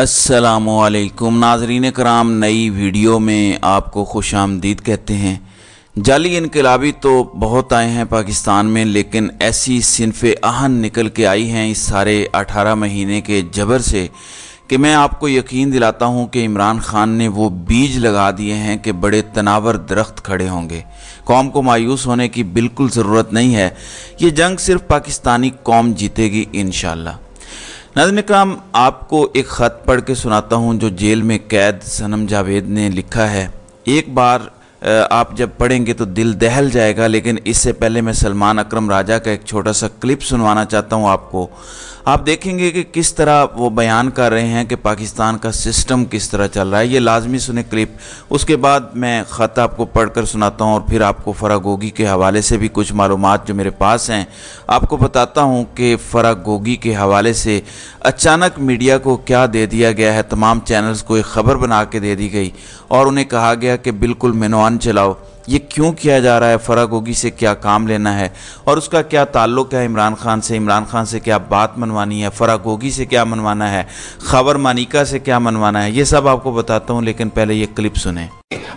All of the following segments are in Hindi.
असलकुम नाजरीन कराम नई वीडियो में आपको खुश आमदीद कहते हैं जाली इनकलाबी तो बहुत आए हैं पाकिस्तान में लेकिन ऐसी सिनफ़ आहन निकल के आई हैं इस सारे 18 महीने के जबर से कि मैं आपको यकीन दिलाता हूं कि इमरान ख़ान ने वो बीज लगा दिए हैं कि बड़े तनावर दरख्त खड़े होंगे कौम को मायूस होने की बिल्कुल ज़रूरत नहीं है ये जंग सिर्फ पाकिस्तानी कौम जीतेगी इन नजम कराम आपको एक ख़त पढ़ के सुनाता हूँ जो जेल में कैद सनम जावेद ने लिखा है एक बार आप जब पढ़ेंगे तो दिल दहल जाएगा लेकिन इससे पहले मैं सलमान अकरम राजा का एक छोटा सा क्लिप सुनवाना चाहता हूँ आपको आप देखेंगे कि किस तरह वो बयान कर रहे हैं कि पाकिस्तान का सिस्टम किस तरह चल रहा है ये लाजमी सुने क्लिप उसके बाद मैं ख़त आपको पढ़कर सुनाता हूँ और फिर आपको फ़रा गोगी के हवाले से भी कुछ मालूम जो मेरे पास हैं आपको बताता हूँ कि फ़रा गोगी के हवाले से अचानक मीडिया को क्या दे दिया गया है तमाम चैनल्स को एक ख़बर बना के दे दी गई और उन्हें कहा गया कि बिल्कुल मेनवान चलाओ ये क्यों किया जा रहा है फ़रा गोगी से क्या काम लेना है और उसका क्या ताल्लुक़ है इमरान खान से इमरान खान से क्या बात मनवानी है फरागोगी से क्या मनवाना है खबर मानिका से क्या मनवाना है ये सब आपको बताता हूँ लेकिन पहले ये क्लिप सुने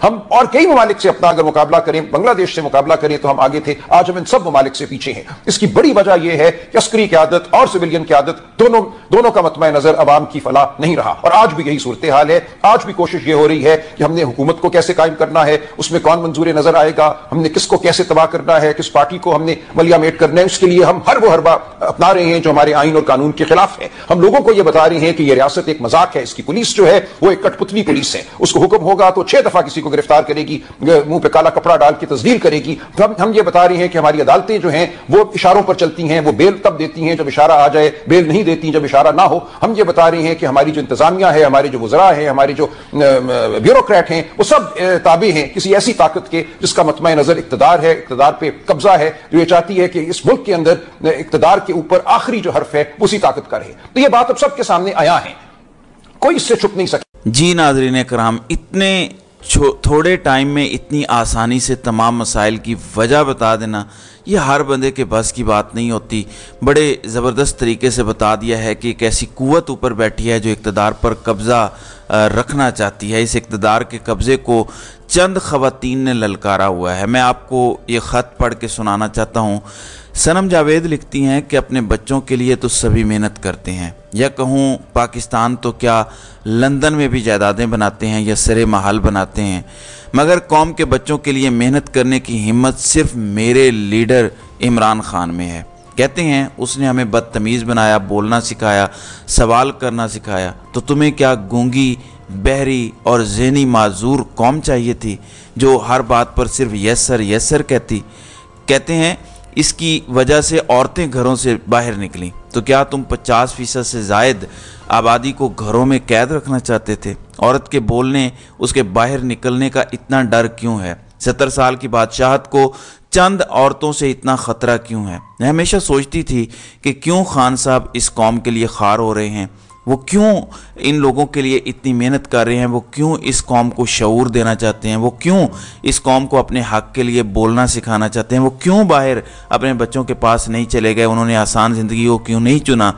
हम और कई ममालिक से अपना अगर मुकाबला करें बांग्लादेश से मुकाबला करें तो हम आगे थे आज हम इन सब ममालिक से पीछे हैं इसकी बड़ी वजह यह है कि अस्करी की आदत और सिविलियन की आदत दोनों दोनों का मतम नजर अवाम की फलाह नहीं रहा और आज भी यही सूरत हाल है आज भी कोशिश यह हो रही है कि हमने हुकूमत को कैसे कायम करना है उसमें कौन मंजूर नजर आएगा हमने किसको कैसे तबाह करना है किस पार्टी को हमने मेट करना है उसके लिए हम हर वो हरबा अपना रहे हैं जो हमारे आइन और कानून के खिलाफ है हम लोगों को यह बता रहे हैं कि यह रियासत एक मजाक है इसकी पुलिस जो है वो एक कठपुतली पुलिस है उसको हुक्म होगा तो छह दफा किसी को गिरफ्तार करेगी मुंह पे काला कपड़ा डाल के तस्दील करेगी तो हम हम ये बता रहे हैं कि हमारी अदालतें जो हैं वो इशारों पर चलती हैं वो बेल तब देती हैं जब इशारा आ जाए बेल नहीं देती जब इशारा ना हो हम ये बता रहे हैं कि हमारी जो इंतजामिया है हमारे जो वजरा है हमारे जो ब्यूरोक्रेट हैं वो सब ताबे हैं किसी ऐसी ताकत के जिसका मतम नज़र इकतदार है इकतदार पर कब्जा है जो तो ये चाहती है कि इस मुल्क के अंदर इकतदार के ऊपर आखिरी जो हर्फ है उसी ताकत का रहे तो यह बात अब सबके सामने आया है कोई इससे छुप नहीं सके जी नाजरीन कराम इतने थोड़े टाइम में इतनी आसानी से तमाम मसाइल की वजह बता देना ये हर बंदे के बस की बात नहीं होती बड़े ज़बरदस्त तरीके से बता दिया है कि एक ऐसी कुत ऊपर बैठी है जो इकतदार पर कब्ज़ा रखना चाहती है इस इकतदार के कब्ज़े को चंद खवतिन ने ललकारा हुआ है मैं आपको ये ख़त पढ़ के सुनाना चाहता हूँ सनम जावेद लिखती हैं कि अपने बच्चों के लिए तो सभी मेहनत करते हैं या कहूँ पाकिस्तान तो क्या लंदन में भी जायदादें बनाते हैं या सरे महल बनाते हैं मगर कौम के बच्चों के लिए मेहनत करने की हिम्मत सिर्फ मेरे लीडर इमरान खान में है कहते हैं उसने हमें बदतमीज़ बनाया बोलना सिखाया सवाल करना सिखाया तो तुम्हें क्या गूँगी बहरी और जहनी माजूर कौम चाहिए थी जो हर बात पर सिर्फ यस सर यस सर कहती कहते हैं इसकी वजह से औरतें घरों से बाहर निकली तो क्या तुम 50 फीसद से जायद आबादी को घरों में कैद रखना चाहते थे औरत के बोलने उसके बाहर निकलने का इतना डर क्यों है सत्तर साल की बादशाहत को चंद औरतों से इतना ख़तरा क्यों है मैं हमेशा सोचती थी कि क्यों खान साहब इस कौम के लिए खार हो रहे हैं वो क्यों इन लोगों के लिए इतनी मेहनत कर रहे हैं वो क्यों इस कौम को शूर देना चाहते हैं वो क्यों इस कॉम को अपने हक के लिए बोलना सिखाना चाहते हैं वो क्यों बाहर अपने बच्चों के पास नहीं चले गए उन्होंने आसान ज़िंदगी को क्यों नहीं चुना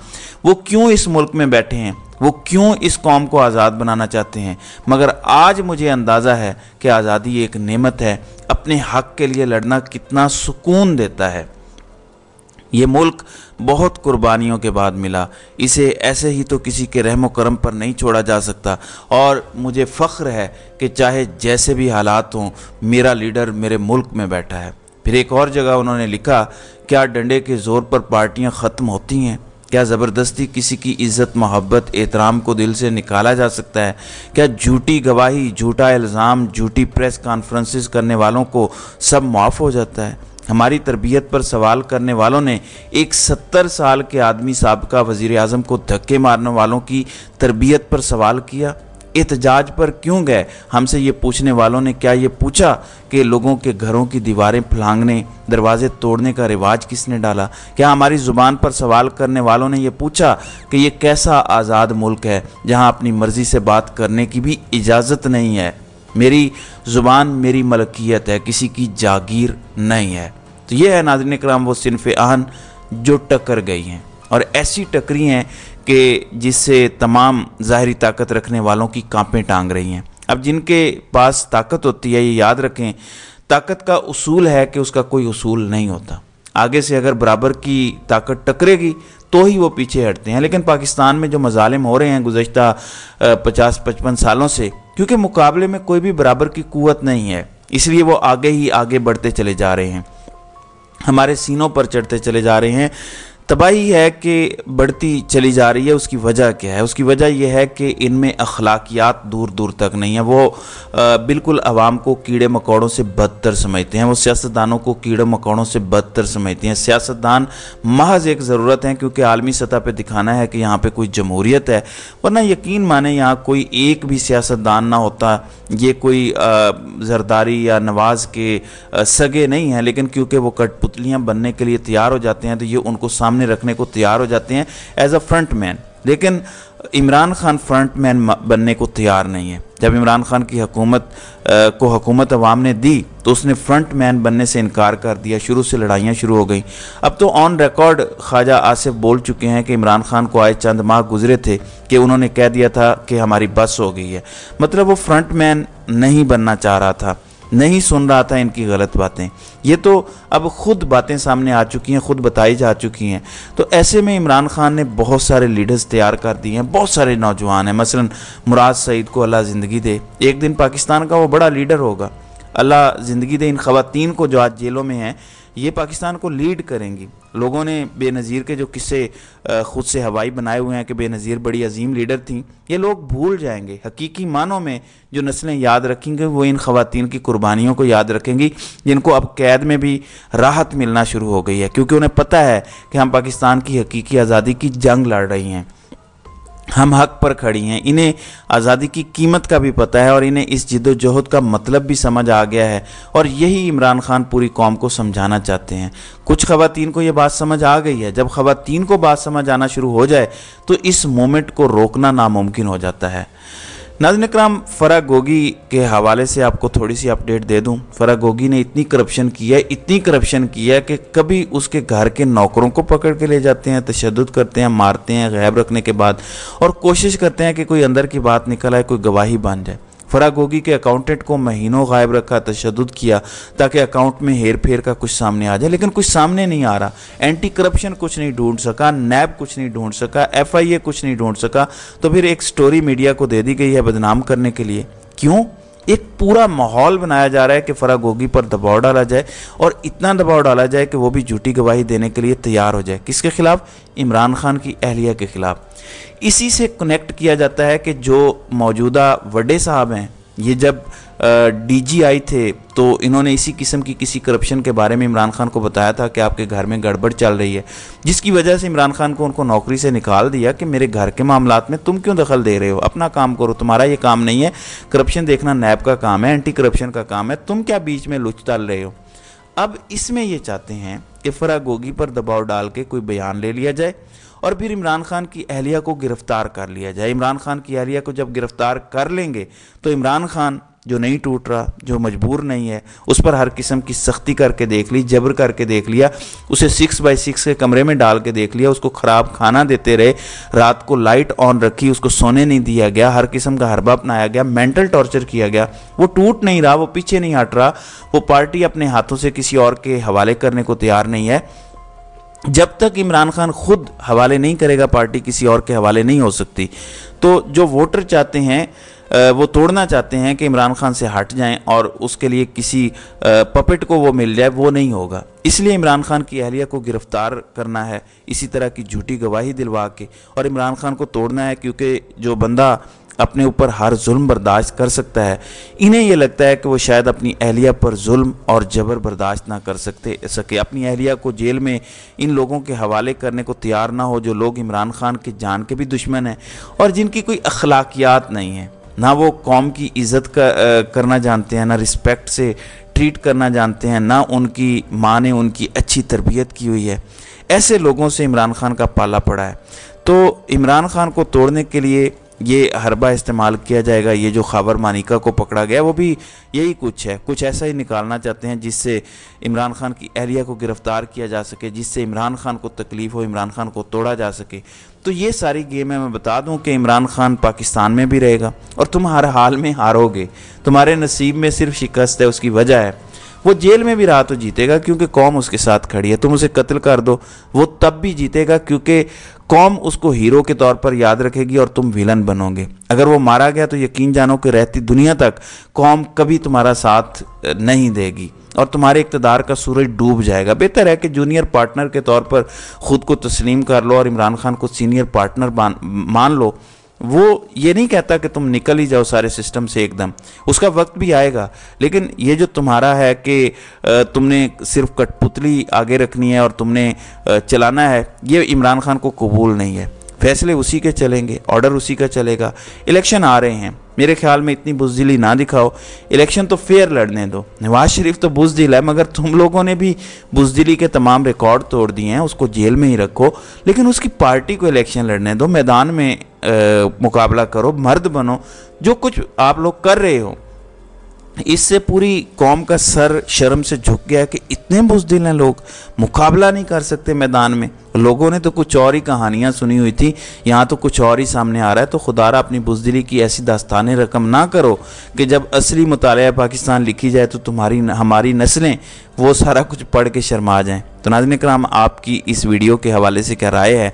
वो क्यों इस मुल्क में बैठे हैं वो क्यों इस कॉम को आज़ाद बनाना चाहते हैं मगर आज मुझे अंदाज़ा है कि आज़ादी एक नमत है अपने हक के लिए लड़ना कितना सुकून देता है ये मुल्क बहुत कुर्बानियों के बाद मिला इसे ऐसे ही तो किसी के रहम करम पर नहीं छोड़ा जा सकता और मुझे फ़ख्र है कि चाहे जैसे भी हालात हों मेरा लीडर मेरे मुल्क में बैठा है फिर एक और जगह उन्होंने लिखा क्या डंडे के ज़ोर पर पार्टियाँ ख़त्म होती हैं क्या ज़बरदस्ती किसी की इज़्ज़त मोहब्बत एहतराम को दिल से निकाला जा सकता है क्या झूठी गवाही झूठा इल्ज़ाम झूठी प्रेस कॉन्फ्रेंसिस करने वालों को सब माफ़ हो जाता है हमारी तरबियत पर सवाल करने वालों ने एक सत्तर साल के आदमी सबका वज़ी अजम को धक्के मारने वालों की तरबियत पर सवाल किया एहतजाज पर क्यों गए हमसे ये पूछने वालों ने क्या ये पूछा कि लोगों के घरों की दीवारें फलांगने दरवाजे तोड़ने का रिवाज किसने डाला क्या हमारी ज़ुबान पर सवाल करने वालों ने यह पूछा कि ये कैसा आज़ाद मुल्क है जहां अपनी मर्ज़ी से बात करने की भी इजाज़त नहीं है मेरी ज़ुबान मेरी मलकियत है किसी की जागीर नहीं है तो ये है नादरन कराम वो सिनफ आहन जो टकर गई हैं और ऐसी टकरी हैं कि जिससे तमाम ज़ाहरी ताकत रखने वालों की कांपें टांग रही हैं अब जिनके पास ताकत होती है ये याद रखें ताकत का उसूल है कि उसका कोई उसूल नहीं होता आगे से अगर बराबर की ताकत टकरेगी तो ही वो पीछे हटते हैं लेकिन पाकिस्तान में जो मजालिम हो रहे हैं गुजशत पचास पचपन सालों से क्योंकि मुकाबले में कोई भी बराबर की कुत नहीं है इसलिए वो आगे ही आगे बढ़ते चले जा रहे हैं हमारे सीनों पर चढ़ते चले जा रहे हैं तबाही है कि बढ़ती चली जा रही है उसकी वजह क्या है उसकी वजह यह है कि इनमें अखलाकियात दूर दूर तक नहीं है वो बिल्कुल आवाम को कीड़े मकौड़ों से बदतर समझते हैं वो सियासतदानों को कीड़े मकौड़ों से बदतर समझते हैं सियासतदान महज एक ज़रूरत है क्योंकि आलमी सतह पर दिखाना है कि यहाँ पर कोई जमहूरीत है वरना यकीन माने यहाँ कोई एक भी सियासतदान ना होता ये कोई जरदारी या नवाज़ के सगे नहीं हैं लेकिन क्योंकि वो कठपुतलियाँ बनने के लिए तैयार हो जाते हैं तो ये उनको सामने सामने रखने को तैयार हो जाते हैं एज अ फ्रंट मैन लेकिन इमरान खान फ्रंट मैन बनने को तैयार नहीं है जब इमरान खान की हकूमत को हकूमत अवाम ने दी तो उसने फ्रंट मैन बनने से इनकार कर दिया शुरू से लड़ाइयाँ शुरू हो गई अब तो ऑन रिकॉर्ड ख्वाजा आसिफ बोल चुके हैं कि इमरान खान को आए चंद माह गुजरे थे कि उन्होंने कह दिया था कि हमारी बस हो गई है मतलब वो फ्रंट मैन नहीं बनना चाह रहा था नहीं सुन रहा था इनकी गलत बातें ये तो अब खुद बातें सामने आ चुकी हैं खुद बताई जा चुकी हैं तो ऐसे में इमरान खान ने बहुत सारे लीडर्स तैयार कर दिए हैं बहुत सारे नौजवान हैं मसलन मुराद सईद को अल्लाह ज़िंदगी दे एक दिन पाकिस्तान का वो बड़ा लीडर होगा अल्लाह ज़िंदगी दे इन ख़वातीन को जो आज जेलों में हैं ये पाकिस्तान को लीड करेंगी लोगों ने बेनज़ीर के जो किस्से ख़ुद से हवाई बनाए हुए हैं कि बेनज़ीर बड़ी अजीम लीडर थी ये लोग भूल जाएंगे हकीकी मानों में जो नस्लें याद रखेंगे वो इन खातन की कुर्बानियों को याद रखेंगी जिनको अब कैद में भी राहत मिलना शुरू हो गई है क्योंकि उन्हें पता है कि हम पाकिस्तान की हकीकी आज़ादी की जंग लड़ रही हैं हम हक पर खड़ी हैं इन्हें आज़ादी की कीमत का भी पता है और इन्हें इस जिदोजहद का मतलब भी समझ आ गया है और यही इमरान खान पूरी कौम को समझाना चाहते हैं कुछ खवतिन को ये बात समझ आ गई है जब खवतिन को बात समझ आना शुरू हो जाए तो इस मोमेंट को रोकना नामुमकिन हो जाता है नाजन कराम फ़रा गोगी के हवाले से आपको थोड़ी सी अपडेट दे दूं फ़रा गोगी ने इतनी करप्शन की है इतनी करप्शन की है कि कभी उसके घर के नौकरों को पकड़ के ले जाते हैं तशद करते हैं मारते हैं गैब रखने के बाद और कोशिश करते हैं कि कोई अंदर की बात निकल आए कोई गवाही बन जाए फराग होगी कि अकाउंटेंट को महीनों गायब रखा तशद किया ताकि अकाउंट में हेर फेर का कुछ सामने आ जाए लेकिन कुछ सामने नहीं आ रहा एंटी करप्शन कुछ नहीं ढूंढ सका नैब कुछ नहीं ढूंढ सका एफ कुछ नहीं ढूंढ सका तो फिर एक स्टोरी मीडिया को दे दी गई है बदनाम करने के लिए क्यों एक पूरा माहौल बनाया जा रहा है कि फरा गोगी पर दबाव डाला जाए और इतना दबाव डाला जाए कि वो भी झूठी गवाही देने के लिए तैयार हो जाए किसके खिलाफ इमरान खान की अहलिया के खिलाफ इसी से कनेक्ट किया जाता है कि जो मौजूदा वडे साहब हैं ये जब डीजीआई थे तो इन्होंने इसी किस्म की किसी करप्शन के बारे में इमरान खान को बताया था कि आपके घर में गड़बड़ चल रही है जिसकी वजह से इमरान खान को उनको नौकरी से निकाल दिया कि मेरे घर के मामला में तुम क्यों दखल दे रहे हो अपना काम करो तुम्हारा ये काम नहीं है करप्शन देखना नैब का काम है एंटी करप्शन का काम है तुम क्या बीच में लुच डाल रहे हो अब इसमें ये चाहते हैं कि फरा गोगी पर दबाव डाल के कोई बयान ले लिया जाए और फिर इमरान खान की अहलिया को गिरफ्तार कर लिया जाए इमरान खान की अहलिया को जब गिरफ्तार कर लेंगे तो इमरान खान जो नहीं टूट रहा जो मजबूर नहीं है उस पर हर किस्म की सख्ती करके देख ली जबर करके देख लिया उसे सिक्स बाई सिक्स के कमरे में डाल के देख लिया उसको ख़राब खाना देते रहे रात को लाइट ऑन रखी उसको सोने नहीं दिया गया हर किस्म का हरबा अपनाया गया मेंटल टॉर्चर किया गया वो टूट नहीं रहा वो पीछे नहीं हट रहा वो पार्टी अपने हाथों से किसी और के हवाले करने को तैयार नहीं है जब तक इमरान खान खुद हवाले नहीं करेगा पार्टी किसी और के हवाले नहीं हो सकती तो जो वोटर चाहते हैं वो तोड़ना चाहते हैं कि इमरान खान से हट जाएं और उसके लिए किसी पपेट को वो मिल जाए वो नहीं होगा इसलिए इमरान खान की अहलिया को गिरफ्तार करना है इसी तरह की झूठी गवाही दिलवा के और इमरान खान को तोड़ना है क्योंकि जो बंदा अपने ऊपर हर जुल्म बर्दाश्त कर सकता है इन्हें यह लगता है कि वो शायद अपनी अहलिया पर जुल्म और जबर बर्दाश्त ना कर सकते सके अपनी अहलिया को जेल में इन लोगों के हवाले करने को तैयार ना हो जो लोग इमरान खान के जान के भी दुश्मन हैं और जिनकी कोई अखलाकियात नहीं है ना वो कौम की इज़्ज़त करना जानते हैं ना रिस्पेक्ट से ट्रीट करना जानते हैं ना उनकी माँ ने उनकी अच्छी तरबियत की हुई है ऐसे लोगों से इमरान खान का पाला पड़ा है तो इमरान खान को तोड़ने के लिए ये हरबा इस्तेमाल किया जाएगा ये जो ख़बर मानिका को पकड़ा गया वो भी यही कुछ है कुछ ऐसा ही निकालना चाहते हैं जिससे इमरान खान की अहलिया को गिरफ्तार किया जा सके जिससे इमरान खान को तकलीफ़ हो इमरान खान को तोड़ा जा सके तो ये सारी गेम है मैं बता दूं कि इमरान खान पाकिस्तान में भी रहेगा और तुम हर हाल में हारोगे तुम्हारे नसीब में सिर्फ शिकस्त है उसकी वजह है वो जेल में भी रहा तो जीतेगा क्योंकि कौम उसके साथ खड़ी है तुम उसे कत्ल कर दो वो तब भी जीतेगा क्योंकि कौम उसको हीरो के तौर पर याद रखेगी और तुम विलन बनोगे अगर वो मारा गया तो यकीन जानो कि रहती दुनिया तक कौम कभी तुम्हारा साथ नहीं देगी और तुम्हारे इकतदार का सूरज डूब जाएगा बेहतर है कि जूनियर पार्टनर के तौर पर ख़ुद को तस्लीम कर लो और इमरान खान को सीनियर पार्टनर मान लो वो ये नहीं कहता कि तुम निकल ही जाओ सारे सिस्टम से एकदम उसका वक्त भी आएगा लेकिन ये जो तुम्हारा है कि तुमने सिर्फ कठपुतली आगे रखनी है और तुमने चलाना है ये इमरान खान को कबूल नहीं है फैसले उसी के चलेंगे ऑर्डर उसी का चलेगा इलेक्शन आ रहे हैं मेरे ख्याल में इतनी बुजदिली ना दिखाओ इलेक्शन तो फेयर लड़ने दो नवाज शरीफ तो बुजदिल है मगर तुम लोगों ने भी बुजदिली के तमाम रिकॉर्ड तोड़ दिए हैं उसको जेल में ही रखो लेकिन उसकी पार्टी को इलेक्शन लड़ने दो मैदान में मुकाबला करो मर्द बनो जो कुछ आप लोग कर रहे हो इससे पूरी कौम का सर शर्म से झुक गया कि इतने बुजदिल हैं लोग मुकाबला नहीं कर सकते मैदान में लोगों ने तो कुछ और ही कहानियाँ सुनी हुई थी यहाँ तो कुछ और ही सामने आ रहा है तो खुदारा अपनी बुजदिली की ऐसी दास्तान रकम ना करो कि जब असली मुताल पाकिस्तान लिखी जाए तो तुम्हारी हमारी नस्लें वो सारा कुछ पढ़ के शर्मा जाएँ तो नाजन कराम आपकी इस वीडियो के हवाले से क्या राय है